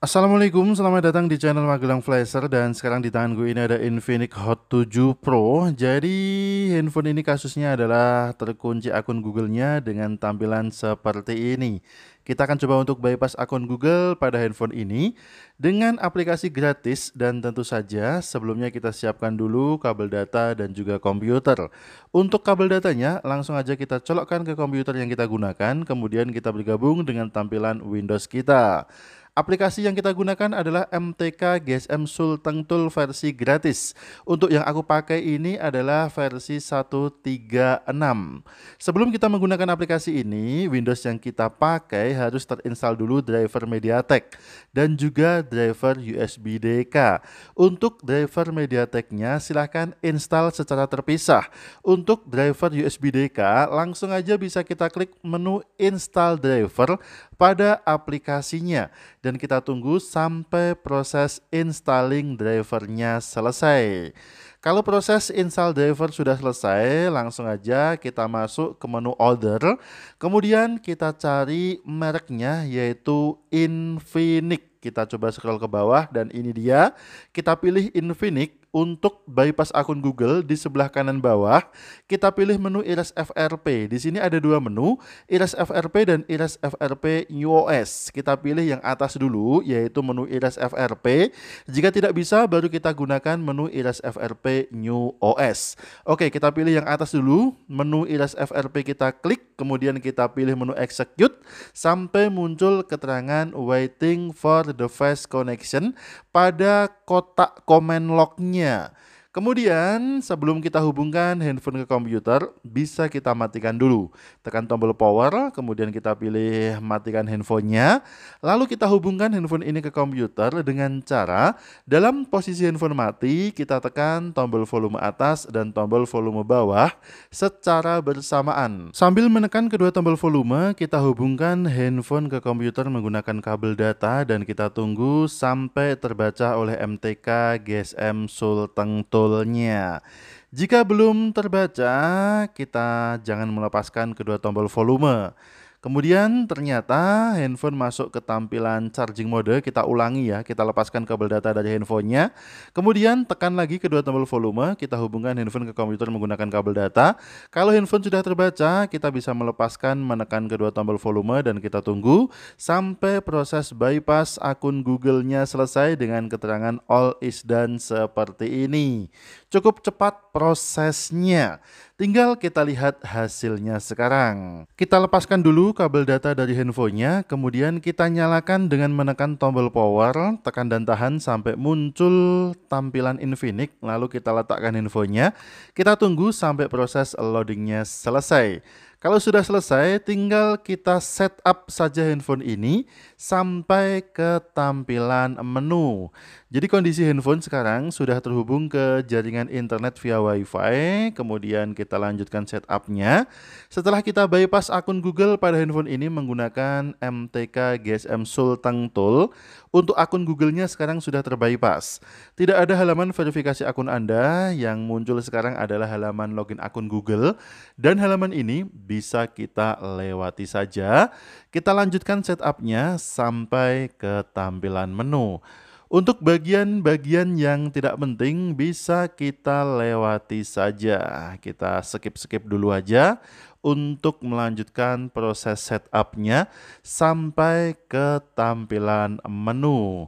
Assalamualaikum, selamat datang di channel Magelang Flasher dan sekarang di tangan gue ini ada Infinix Hot 7 Pro. Jadi handphone ini kasusnya adalah terkunci akun Google-nya dengan tampilan seperti ini. Kita akan coba untuk bypass akun Google pada handphone ini dengan aplikasi gratis dan tentu saja sebelumnya kita siapkan dulu kabel data dan juga komputer. Untuk kabel datanya langsung aja kita colokkan ke komputer yang kita gunakan kemudian kita bergabung dengan tampilan Windows kita. Aplikasi yang kita gunakan adalah MTK GSM Sultengtul versi gratis. Untuk yang aku pakai ini adalah versi 136. Sebelum kita menggunakan aplikasi ini, Windows yang kita pakai harus terinstall dulu driver MediaTek dan juga driver USB DK. Untuk driver Mediateknya silahkan install secara terpisah. Untuk driver USB DK, langsung aja bisa kita klik menu install driver pada aplikasinya. Dan dan kita tunggu sampai proses installing drivernya selesai. Kalau proses install driver sudah selesai, langsung aja kita masuk ke menu order. Kemudian kita cari mereknya yaitu Infinix. Kita coba scroll ke bawah dan ini dia. Kita pilih Infinix untuk bypass akun Google di sebelah kanan bawah. Kita pilih menu Iris FRP. Di sini ada dua menu, Iris FRP dan Iris FRP New OS. Kita pilih yang atas dulu, yaitu menu Iris FRP. Jika tidak bisa, baru kita gunakan menu Iris FRP New OS. Oke, kita pilih yang atas dulu, menu Iris FRP kita klik, kemudian kita pilih menu Execute, sampai muncul keterangan Waiting for device connection pada kotak command lognya. Kemudian sebelum kita hubungkan handphone ke komputer, bisa kita matikan dulu. Tekan tombol power, kemudian kita pilih matikan handphonenya. Lalu kita hubungkan handphone ini ke komputer dengan cara dalam posisi handphone mati, kita tekan tombol volume atas dan tombol volume bawah secara bersamaan. Sambil menekan kedua tombol volume, kita hubungkan handphone ke komputer menggunakan kabel data dan kita tunggu sampai terbaca oleh MTK GSM Sulteng Tour sebetulnya. Jika belum terbaca, kita jangan melepaskan kedua tombol volume. Kemudian ternyata handphone masuk ke tampilan charging mode, kita ulangi ya, kita lepaskan kabel data dari handphonenya. Kemudian tekan lagi kedua tombol volume, kita hubungkan handphone ke komputer menggunakan kabel data. Kalau handphone sudah terbaca, kita bisa melepaskan menekan kedua tombol volume dan kita tunggu sampai proses bypass akun Google-nya selesai dengan keterangan all is done seperti ini. Cukup cepat prosesnya. Tinggal kita lihat hasilnya sekarang. Kita lepaskan dulu kabel data dari handphonenya, kemudian kita nyalakan dengan menekan tombol power, tekan dan tahan sampai muncul tampilan Infinix, lalu kita letakkan handphonenya. Kita tunggu sampai proses loadingnya selesai. Kalau sudah selesai, tinggal kita setup saja handphone ini sampai ke tampilan menu. Jadi kondisi handphone sekarang sudah terhubung ke jaringan internet via WiFi, kemudian kita lanjutkan setupnya. Setelah kita bypass akun Google pada handphone ini menggunakan MTK GSM Sultan Tool, untuk akun Google-nya sekarang sudah terbypass. Tidak ada halaman verifikasi akun Anda, yang muncul sekarang adalah halaman login akun Google, dan halaman ini bisa kita lewati saja. Kita lanjutkan setupnya sampai ke tampilan menu. Untuk bagian-bagian yang tidak penting bisa kita lewati saja. Kita skip-skip dulu aja untuk melanjutkan proses setupnya sampai ke tampilan menu.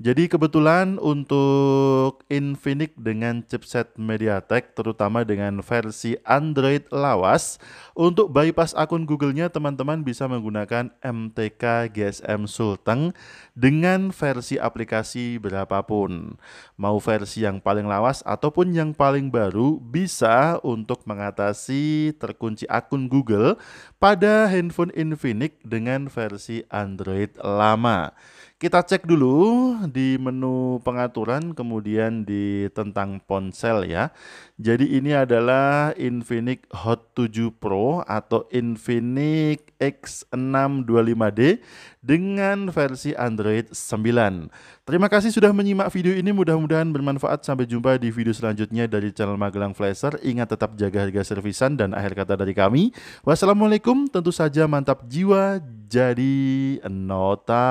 Jadi kebetulan untuk Infinix dengan chipset MediaTek terutama dengan versi Android lawas untuk bypass akun Google-nya teman-teman bisa menggunakan MTK GSM Sultan dengan versi aplikasi berapapun. Mau versi yang paling lawas ataupun yang paling baru bisa untuk mengatasi terkunci akun Google pada handphone Infinix dengan versi Android lama. Kita cek dulu di menu pengaturan kemudian di tentang ponsel ya. Jadi ini adalah Infinix Hot 7 Pro atau Infinix X625D dengan versi Android 9. Terima kasih sudah menyimak video ini, mudah-mudahan bermanfaat. Sampai jumpa di video selanjutnya dari channel Magelang Flasher. Ingat tetap jaga harga servisan dan akhir kata dari kami. Wassalamualaikum, tentu saja mantap jiwa jadi nota.